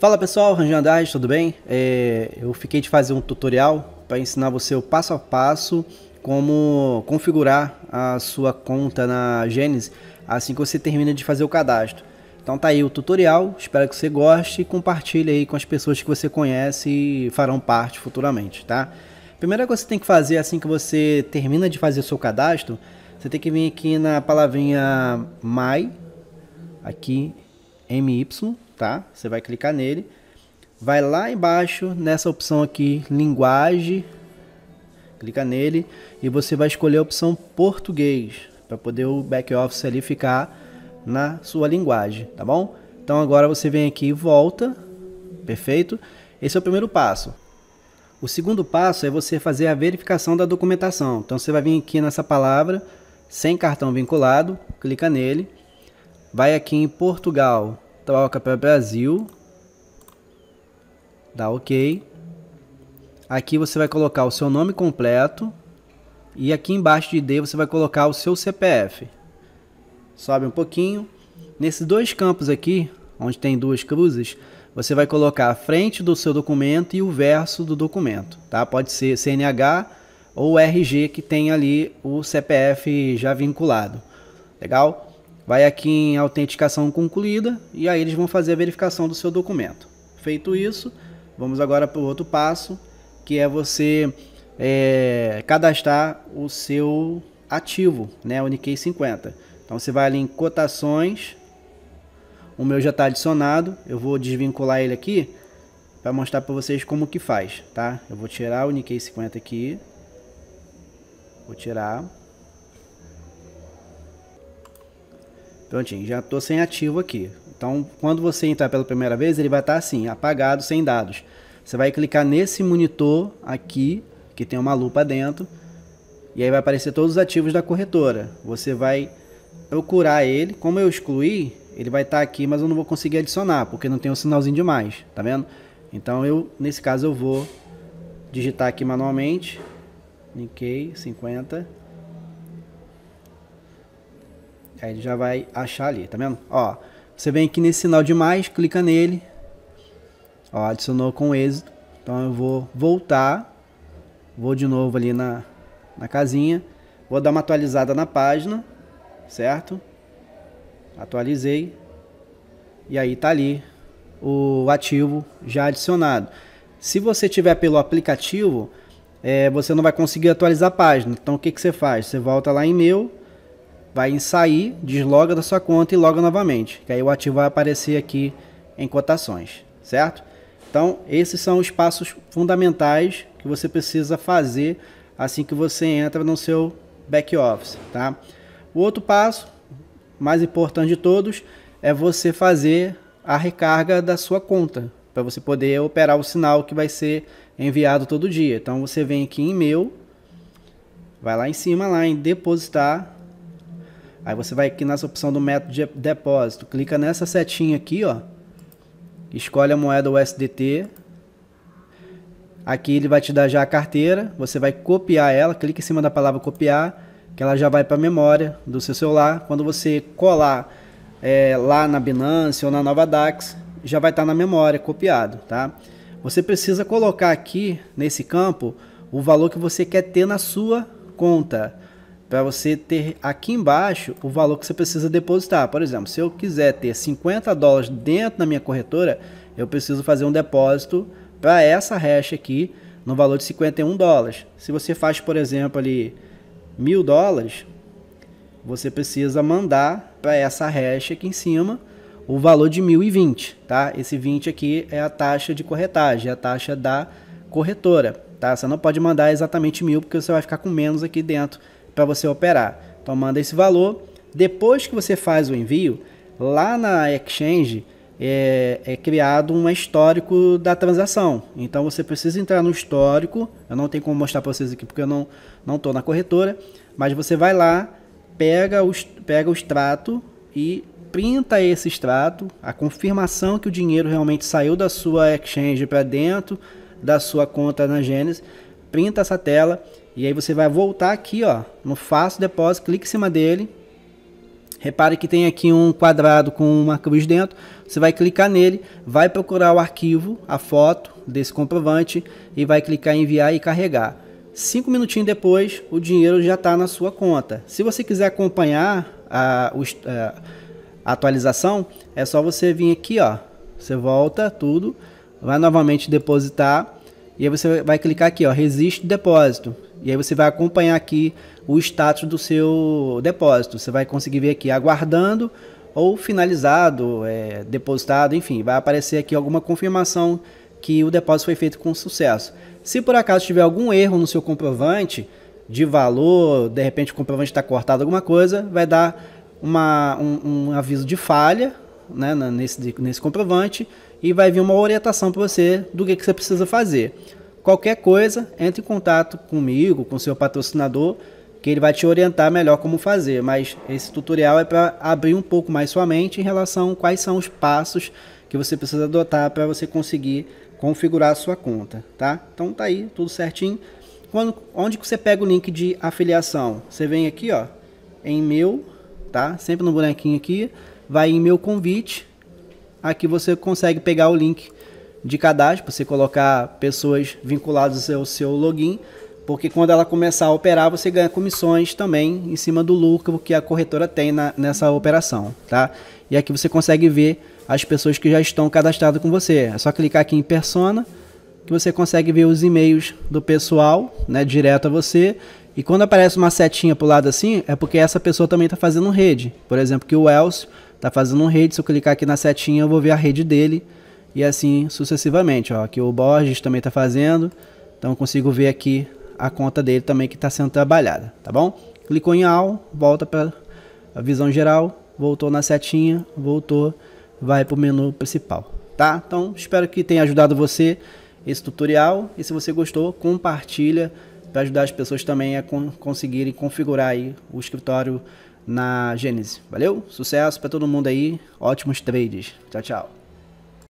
Fala pessoal, Ranjan Andrade, tudo bem? É, eu fiquei de fazer um tutorial para ensinar você o passo a passo como configurar a sua conta na Gênesis assim que você termina de fazer o cadastro. Então tá aí o tutorial, espero que você goste e compartilhe aí com as pessoas que você conhece e farão parte futuramente, tá? Primeira coisa que você tem que fazer assim que você termina de fazer o seu cadastro, você tem que vir aqui na palavrinha My, aqui MY, tá? Você vai clicar nele. Vai lá embaixo nessa opção aqui, linguagem. Clica nele e você vai escolher a opção português para poder o back office ali ficar na sua linguagem, tá bom? Então agora você vem aqui e volta. Perfeito? Esse é o primeiro passo. O segundo passo é você fazer a verificação da documentação. Então você vai vir aqui nessa palavra, sem cartão vinculado, clica nele. Vai aqui em Portugal, troca para Brasil. Dá OK. Aqui você vai colocar o seu nome completo. E aqui embaixo de D você vai colocar o seu CPF. Sobe um pouquinho. Nesses dois campos aqui, onde tem duas cruzes, você vai colocar a frente do seu documento e o verso do documento. Tá? Pode ser CNH ou RG que tem ali o CPF já vinculado. Legal? Vai aqui em autenticação concluída e aí eles vão fazer a verificação do seu documento. Feito isso, vamos agora para o outro passo, que é você é, cadastrar o seu ativo, né, O NIKKEI 50. Então você vai ali em cotações, o meu já está adicionado, eu vou desvincular ele aqui para mostrar para vocês como que faz, tá? Eu vou tirar o Nikkei 50 aqui, vou tirar, Prontinho, já estou sem ativo aqui. Então, quando você entrar pela primeira vez, ele vai estar tá assim, apagado, sem dados. Você vai clicar nesse monitor aqui, que tem uma lupa dentro, e aí vai aparecer todos os ativos da corretora. Você vai procurar ele. Como eu excluí, ele vai estar tá aqui, mas eu não vou conseguir adicionar, porque não tem o um sinalzinho de mais, tá vendo? Então, eu, nesse caso, eu vou digitar aqui manualmente, Nikkei 50, Aí ele já vai achar ali, tá vendo? Ó, você vem aqui nesse sinal de mais, clica nele. Ó, adicionou com êxito. Então eu vou voltar. Vou de novo ali na, na casinha. Vou dar uma atualizada na página, certo? Atualizei. E aí tá ali o ativo já adicionado. Se você tiver pelo aplicativo, é, você não vai conseguir atualizar a página. Então o que, que você faz? Você volta lá em meu, vai em sair, desloga da sua conta e loga novamente, que aí o ativo vai aparecer aqui em cotações, certo? Então, esses são os passos fundamentais que você precisa fazer assim que você entra no seu back office, tá? O outro passo, mais importante de todos, é você fazer a recarga da sua conta, para você poder operar o sinal que vai ser enviado todo dia. Então, você vem aqui em meu, vai lá em cima lá em depositar Aí você vai aqui nessa opção do método de depósito, clica nessa setinha aqui, ó. Escolhe a moeda USDT. Aqui ele vai te dar já a carteira, você vai copiar ela, clica em cima da palavra copiar, que ela já vai para a memória do seu celular. Quando você colar é, lá na Binance ou na Nova DAX, já vai estar tá na memória copiado, tá? Você precisa colocar aqui nesse campo o valor que você quer ter na sua conta para você ter aqui embaixo o valor que você precisa depositar. Por exemplo, se eu quiser ter 50 dólares dentro da minha corretora, eu preciso fazer um depósito para essa hash aqui no valor de 51 dólares. Se você faz, por exemplo, ali mil dólares, você precisa mandar para essa hash aqui em cima o valor de 1020, tá? Esse 20 aqui é a taxa de corretagem, é a taxa da corretora, tá? Você não pode mandar exatamente mil porque você vai ficar com menos aqui dentro para você operar. Então manda esse valor. Depois que você faz o envio, lá na exchange é, é, criado um histórico da transação. Então você precisa entrar no histórico. Eu não tenho como mostrar para vocês aqui porque eu não não estou na corretora, mas você vai lá, pega o, pega o extrato e printa esse extrato, a confirmação que o dinheiro realmente saiu da sua exchange para dentro da sua conta na Gênesis, printa essa tela e aí você vai voltar aqui, ó, no Faço Depósito, clique em cima dele. Repare que tem aqui um quadrado com uma cruz dentro. Você vai clicar nele, vai procurar o arquivo, a foto desse comprovante e vai clicar em enviar e carregar. Cinco minutinhos depois, o dinheiro já está na sua conta. Se você quiser acompanhar a, é, a atualização, é só você vir aqui, ó. Você volta tudo, vai novamente depositar e aí você vai clicar aqui, ó, resiste depósito. E aí você vai acompanhar aqui o status do seu depósito. Você vai conseguir ver aqui aguardando ou finalizado, é, depositado, enfim, vai aparecer aqui alguma confirmação que o depósito foi feito com sucesso. Se por acaso tiver algum erro no seu comprovante de valor, de repente o comprovante está cortado alguma coisa, vai dar uma, um, um aviso de falha né, nesse, nesse comprovante e vai vir uma orientação para você do que, que você precisa fazer. Qualquer coisa, entre em contato comigo, com seu patrocinador, que ele vai te orientar melhor como fazer. Mas esse tutorial é para abrir um pouco mais sua mente em relação a quais são os passos que você precisa adotar para você conseguir configurar a sua conta, tá? Então tá aí, tudo certinho. Quando, onde que você pega o link de afiliação? Você vem aqui, ó, em meu, tá? Sempre no bonequinho aqui, vai em meu convite. Aqui você consegue pegar o link de cadastro, você colocar pessoas vinculadas ao seu login, porque quando ela começar a operar, você ganha comissões também em cima do lucro que a corretora tem na, nessa operação, tá? E aqui você consegue ver as pessoas que já estão cadastradas com você. É só clicar aqui em persona que você consegue ver os e-mails do pessoal, né, direto a você. E quando aparece uma setinha para o lado assim, é porque essa pessoa também está fazendo rede. Por exemplo, que o Elcio está fazendo rede. Se eu clicar aqui na setinha, eu vou ver a rede dele e assim sucessivamente. Ó, aqui o Borges também está fazendo, então consigo ver aqui a conta dele também que está sendo trabalhada, tá bom? Clicou em All, volta para a visão geral, voltou na setinha, voltou, vai para o menu principal, tá? Então espero que tenha ajudado você esse tutorial e se você gostou, compartilha para ajudar as pessoas também a conseguirem configurar aí o escritório na Gênese. Valeu? Sucesso para todo mundo aí, ótimos trades. Tchau, tchau.